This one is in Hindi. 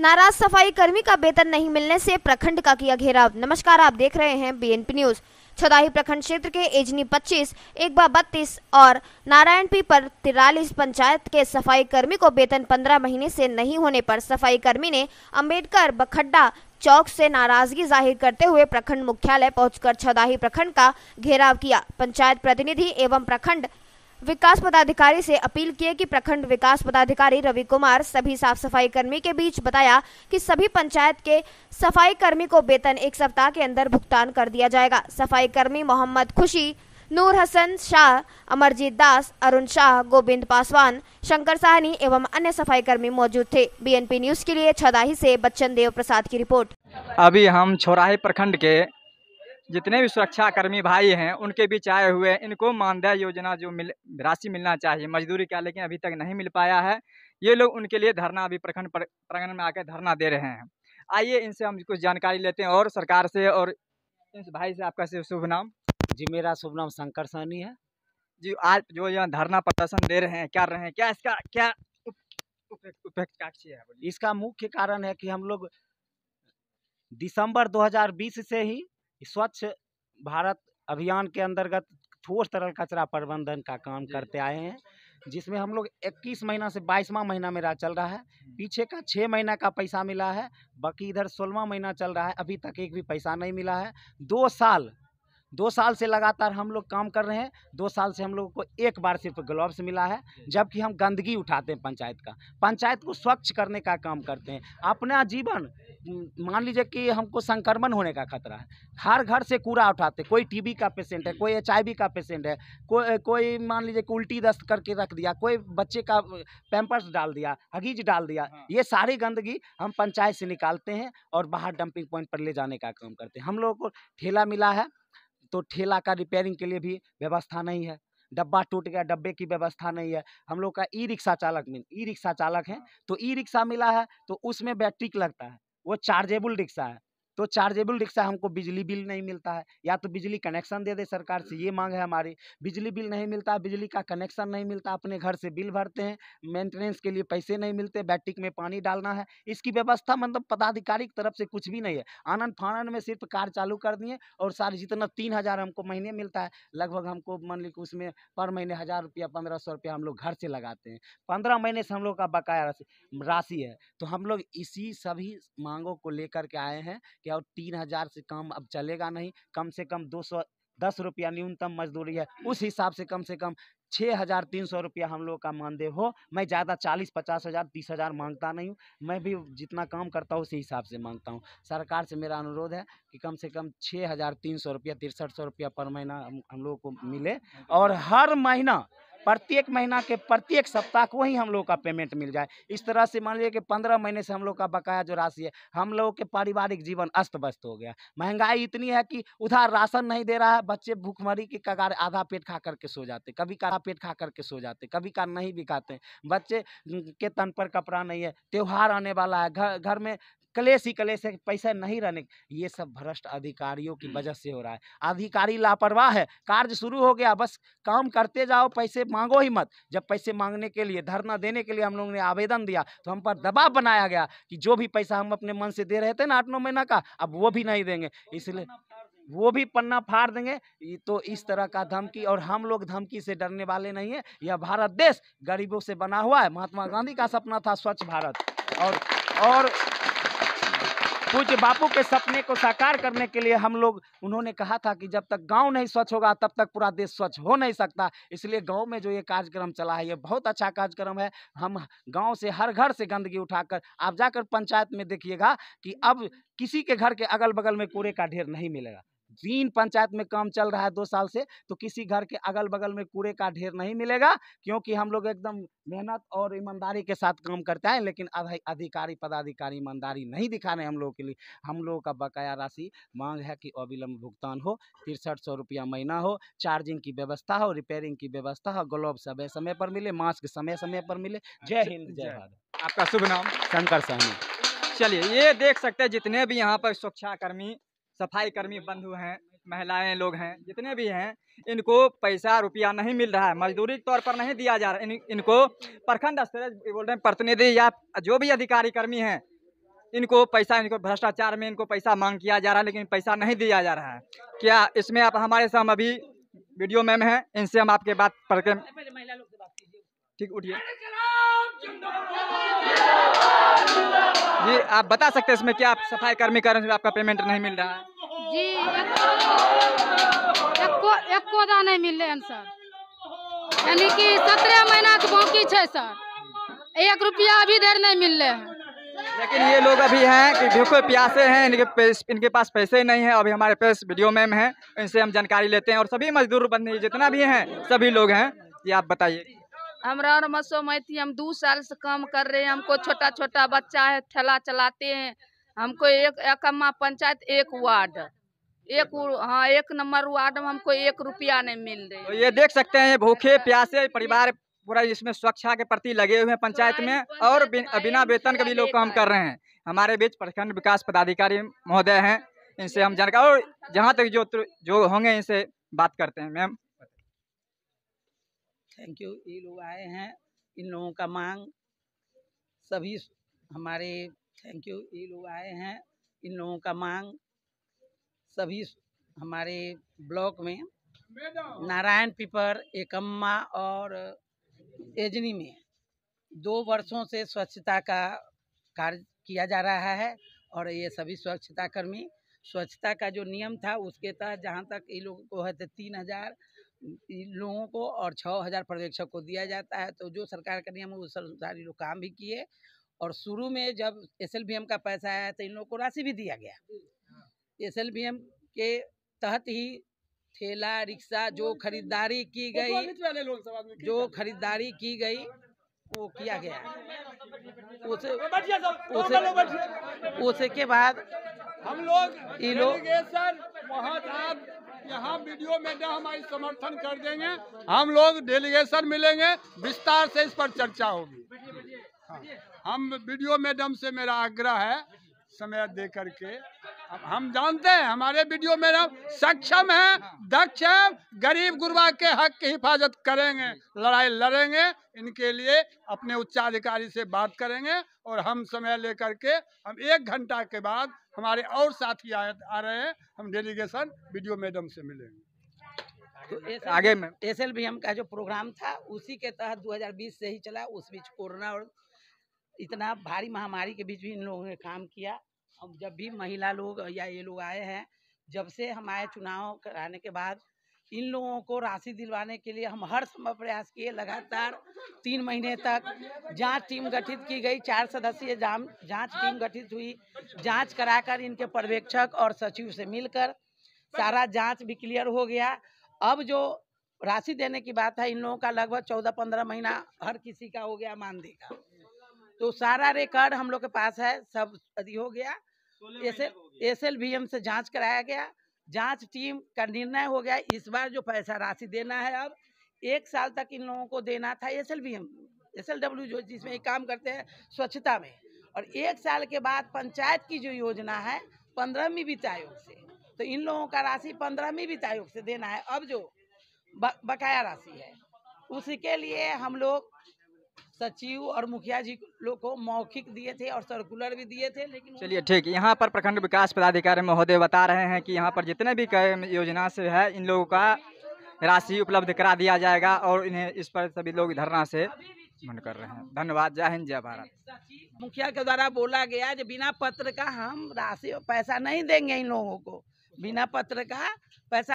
नाराज सफाई कर्मी का वेतन नहीं मिलने से प्रखंड का किया घेराव नमस्कार आप देख रहे हैं बीएनपी न्यूज छदाही प्रखंड क्षेत्र के एजनी 25, एक बार बत्तीस और नारायणपी पर तिरालीस पंचायत के सफाई कर्मी को वेतन 15 महीने से नहीं होने पर सफाई कर्मी ने अंबेडकर बखड्डा चौक से नाराजगी जाहिर करते हुए प्रखंड मुख्यालय पहुंचकर छदाही प्रखंड का घेराव किया पंचायत प्रतिनिधि एवं प्रखंड विकास पदाधिकारी से अपील किए कि प्रखंड विकास पदाधिकारी रवि कुमार सभी साफ सफाई कर्मी के बीच बताया कि सभी पंचायत के सफाई कर्मी को वेतन एक सप्ताह के अंदर भुगतान कर दिया जाएगा सफाई कर्मी मोहम्मद खुशी नूर हसन शाह अमरजीत दास अरुण शाह गोविंद पासवान शंकर साहनी एवं अन्य सफाई कर्मी मौजूद थे बीएनपी न्यूज के लिए छदाही से बच्चन देव प्रसाद की रिपोर्ट अभी हम छोराही प्रखंड के जितने भी सुरक्षाकर्मी भाई हैं उनके बीच आए हुए हैं इनको मानदेय योजना जो मिल राशि मिलना चाहिए मजदूरी का लेकिन अभी तक नहीं मिल पाया है ये लोग उनके लिए धरना अभी प्रखंड प्रांगण में आकर धरना दे रहे हैं आइए इनसे हम कुछ जानकारी लेते हैं और सरकार से और इस भाई से आपका से शुभ नाम जी मेरा शुभ नाम शंकर सहनी है जी आज जो यहाँ धरना प्रदर्शन दे रहे हैं क्या रहे हैं क्या इसका क्या है इसका मुख्य कारण है कि हम लोग दिसंबर 2020 से ही स्वच्छ भारत अभियान के अंतर्गत ठोस तरल कचरा प्रबंधन का काम करते आए हैं जिसमें हम लोग 21 महीना से 22वां महीना मेरा चल रहा है पीछे का छः महीना का पैसा मिला है बाकी इधर सोलवा महीना चल रहा है अभी तक एक भी पैसा नहीं मिला है दो साल दो साल से लगातार हम लोग काम कर रहे हैं दो साल से हम लोगों को एक बार सिर्फ ग्लोव्स मिला है जबकि हम गंदगी उठाते हैं पंचायत का पंचायत को स्वच्छ करने का काम करते हैं अपना जीवन मान लीजिए कि हमको संक्रमण होने का खतरा है हर घर से कूड़ा उठाते कोई टीबी का पेशेंट है कोई एच का पेशेंट है को, कोई मान लीजिए कि उल्टी दस्त करके रख दिया कोई बच्चे का पैम्पर्स डाल दिया हगीज डाल दिया हाँ। ये सारी गंदगी हम पंचायत से निकालते हैं और बाहर डंपिंग पॉइंट पर ले जाने का काम करते हैं हम लोगों को ठेला मिला है तो ठेला का रिपेयरिंग के लिए भी व्यवस्था नहीं है डब्बा टूट गया डब्बे की व्यवस्था नहीं है हम लोग का ई रिक्शा चालक मिल ई रिक्शा चालक है हाँ। तो ई रिक्शा मिला है तो उसमें बैटरी लगता है वो चार्जेबल रिक्शा है तो चार्जेबल रिक्शा हमको बिजली बिल नहीं मिलता है या तो बिजली कनेक्शन दे दे सरकार से ये मांग है हमारी बिजली बिल नहीं मिलता बिजली का कनेक्शन नहीं मिलता अपने घर से बिल भरते हैं मेंटेनेंस के लिए पैसे नहीं मिलते बैटिक में पानी डालना है इसकी व्यवस्था मतलब पदाधिकारी की तरफ से कुछ भी नहीं है आनंद फानंद में सिर्फ कार चालू कर दिए और सारे जितना तीन हज़ार हमको महीने मिलता है लगभग हमको मान ली उसमें पर महीने हज़ार रुपया पंद्रह सौ रुपया हम लोग घर से लगाते हैं पंद्रह महीने से हम लोग का बकाया राशि राशि है तो हम लोग इसी सभी मांगों को लेकर के आए हैं कि और तीन हज़ार से कम अब चलेगा नहीं कम से कम दो सौ दस रुपया न्यूनतम मजदूरी है उस हिसाब से कम से कम छः हज़ार तीन सौ रुपया हम लोग का मानदेय हो मैं ज़्यादा चालीस पचास हज़ार तीस हज़ार मांगता नहीं हूँ मैं भी जितना काम करता हूँ उसी हिसाब से मांगता हूँ सरकार से मेरा अनुरोध है कि कम से कम छः हज़ार तीन सौ रुपया तिरसठ सौ रुपया पर महीना हम लोगों को मिले और हर महीना प्रत्येक महीना के प्रत्येक सप्ताह को ही हम लोग का पेमेंट मिल जाए इस तरह से मान लीजिए कि पंद्रह महीने से हम लोग का बकाया जो राशि है हम लोगों के पारिवारिक जीवन अस्त व्यस्त हो गया महंगाई इतनी है कि उधार राशन नहीं दे रहा है बच्चे भूखमरी के कगार आधा पेट खा करके सो जाते कभी का पेट खा करके सो जाते कभी का नहीं बिकाते बच्चे के तन पर कपड़ा नहीं है त्यौहार आने वाला है घर घर में कलेश ही कलेश है पैसे नहीं रहने ये सब भ्रष्ट अधिकारियों की वजह से हो रहा है अधिकारी लापरवाह है कार्य शुरू हो गया बस काम करते जाओ पैसे मांगो ही मत जब पैसे मांगने के लिए धरना देने के लिए हम लोगों ने आवेदन दिया तो हम पर दबाव बनाया गया कि जो भी पैसा हम अपने मन से दे रहे थे ना आठ नौ महीना का अब वो भी नहीं देंगे इसलिए वो भी पन्ना फाड़ देंगे तो इस तरह का धमकी और हम लोग धमकी से डरने वाले नहीं है यह भारत देश गरीबों से बना हुआ है महात्मा गांधी का सपना था स्वच्छ भारत और और पूज्य बापू के सपने को साकार करने के लिए हम लोग उन्होंने कहा था कि जब तक गांव नहीं स्वच्छ होगा तब तक पूरा देश स्वच्छ हो नहीं सकता इसलिए गांव में जो ये कार्यक्रम चला है ये बहुत अच्छा कार्यक्रम है हम गांव से हर घर से गंदगी उठाकर आप जाकर पंचायत में देखिएगा कि अब किसी के घर के अगल बगल में कूड़े का ढेर नहीं मिलेगा जीन पंचायत में काम चल रहा है दो साल से तो किसी घर के अगल बगल में कूड़े का ढेर नहीं मिलेगा क्योंकि हम लोग एकदम मेहनत और ईमानदारी के साथ काम करते हैं लेकिन अधिकारी पदाधिकारी ईमानदारी नहीं दिखा रहे हम लोगों के लिए हम लोगों का बकाया राशि मांग है कि अविलंब भुगतान हो तिरसठ सौ रुपया महीना हो चार्जिंग की व्यवस्था हो रिपेयरिंग की व्यवस्था हो ग्लोव समय समय पर मिले मास्क समय समय पर मिले जय अच्छा, हिंद जय भारत आपका शुभ नाम शंकर सहनी चलिए ये देख सकते हैं जितने भी यहाँ पर सुरक्षाकर्मी सफाई कर्मी बंधु हैं महिलाएं लोग हैं जितने भी हैं इनको पैसा रुपया नहीं मिल रहा है मजदूरी के तौर पर नहीं दिया जा रहा इन, इनको प्रखंड स्तर बोल रहे हैं प्रतिनिधि या जो भी अधिकारी कर्मी हैं इनको पैसा इनको भ्रष्टाचार में इनको पैसा मांग किया जा रहा है लेकिन पैसा नहीं दिया जा रहा है क्या इसमें आप हमारे साथ अभी वीडियो मैम हैं इनसे हम आपके बात पढ़ के ठीक उठिए जी आप बता सकते हैं इसमें क्या आप सफाई कर्मी रहे आपका पेमेंट नहीं मिल रहा है जी एक कोदा नहीं मिलले हन सर यानी कि सत्रह महीना के बाकी है सर एक रुपया अभी देर नहीं मिल रहे हैं लेकिन ये लोग अभी हैं कि भूखे प्यासे हैं इनके इनके पास पैसे नहीं है अभी हमारे पास वीडियो मैम हैं इनसे हम जानकारी लेते हैं और सभी मजदूर बंदी जितना भी हैं सभी लोग हैं ये आप बताइए हमारा और मसो मैथी हम दो साल से काम कर रहे हैं हमको छोटा छोटा बच्चा है ठेला चलाते हैं हमको एक एकमा पंचायत एक वार्ड एक हाँ एक नंबर वार्ड में हमको एक रुपया नहीं मिल रही तो ये देख सकते हैं भूखे अच्छा। प्यासे परिवार पूरा इसमें स्वच्छता के प्रति लगे हुए हैं पंचायत में और बिना वेतन के भी लोग काम कर रहे हैं हमारे बीच प्रखंड विकास पदाधिकारी महोदय हैं इनसे हम जानकारी और जहाँ तक जो जो होंगे इनसे बात करते हैं मैम थैंक यू ये लोग आए हैं इन लोगों का मांग सभी हमारे थैंक यू ये लोग आए हैं इन लोगों का मांग सभी हमारे ब्लॉक में नारायण पिपर एकम्मा और एजनी में दो वर्षों से स्वच्छता का कार्य किया जा रहा है और ये सभी स्वच्छता कर्मी स्वच्छता का जो नियम था उसके तहत जहाँ तक ये लोगों को है तो तीन हज़ार लोगों को और छः हज़ार पर्यवेक्षक को दिया जाता है तो जो सरकार का नियम है उस अनुसार लोग काम भी किए और शुरू में जब एस का पैसा आया तो इन लोगों को राशि भी दिया गया हाँ। एस के तहत ही ठेला रिक्शा तो जो खरीदारी की तो गई जो खरीदारी की गई वो किया तो गया उसे उसे उसे के बाद हम लोग आप यहाँ वीडियो में जो हमारी समर्थन कर देंगे हम लोग डेलीगेशन मिलेंगे विस्तार से इस पर चर्चा होगी हाँ। हम वीडियो मैडम से मेरा आग्रह है समय दे करके हम जानते हैं हमारे वीडियो में हम सक्षम है दक्ष है गरीब गुरबा के हक की हिफाजत करेंगे लड़ाई लड़ेंगे इनके लिए अपने उच्चाधिकारी से बात करेंगे और हम समय लेकर के हम एक घंटा के बाद हमारे और साथी आ, आ रहे हैं हम डेलीगेशन वीडियो मैडम से मिलेंगे तो एस आगे में एस एल भी हम का जो प्रोग्राम था उसी के तहत 2020 से ही चला उस बीच कोरोना और इतना भारी महामारी के बीच भी इन लोगों ने काम किया जब भी महिला लोग या ये लोग आए हैं जब से हम आए चुनाव कराने के बाद इन लोगों को राशि दिलवाने के लिए हम हर संभव प्रयास किए लगातार तीन महीने तक जांच टीम गठित की गई चार सदस्यीय जांच टीम गठित हुई जांच कराकर इनके पर्यवेक्षक और सचिव से मिलकर सारा जांच भी क्लियर हो गया अब जो राशि देने की बात है इन लोगों का लगभग चौदह पंद्रह महीना हर किसी का हो गया मानदेय का तो सारा रिकॉर्ड हम लोग के पास है सब हो गया S L S L M से जाँच कराया गया जांच टीम का निर्णय हो गया इस बार जो पैसा राशि देना है अब एक साल तक इन लोगों को देना था S L B M S L W जो जिसमें काम करते हैं स्वच्छता में और एक साल के बाद पंचायत की जो योजना है पंद्रहवीं वित्त आयोग से तो इन लोगों का राशि पंद्रहवीं वित्त आयोग से देना है अब जो बकाया राशि है उसके लिए हम लोग सचिव और मुखिया जी लोग को मौखिक दिए थे और सर्कुलर भी दिए थे लेकिन चलिए ठीक यहाँ पर प्रखंड विकास पदाधिकारी महोदय बता रहे हैं कि यहाँ पर जितने भी योजना से है इन लोगों का राशि उपलब्ध करा दिया जाएगा और इन्हें इस पर सभी लोग धरना से मन कर रहे हैं धन्यवाद जय हिंद जय भारत मुखिया के द्वारा बोला गया जो बिना पत्र का हम राशि पैसा नहीं देंगे इन लोगों को बिना पत्र का पैसा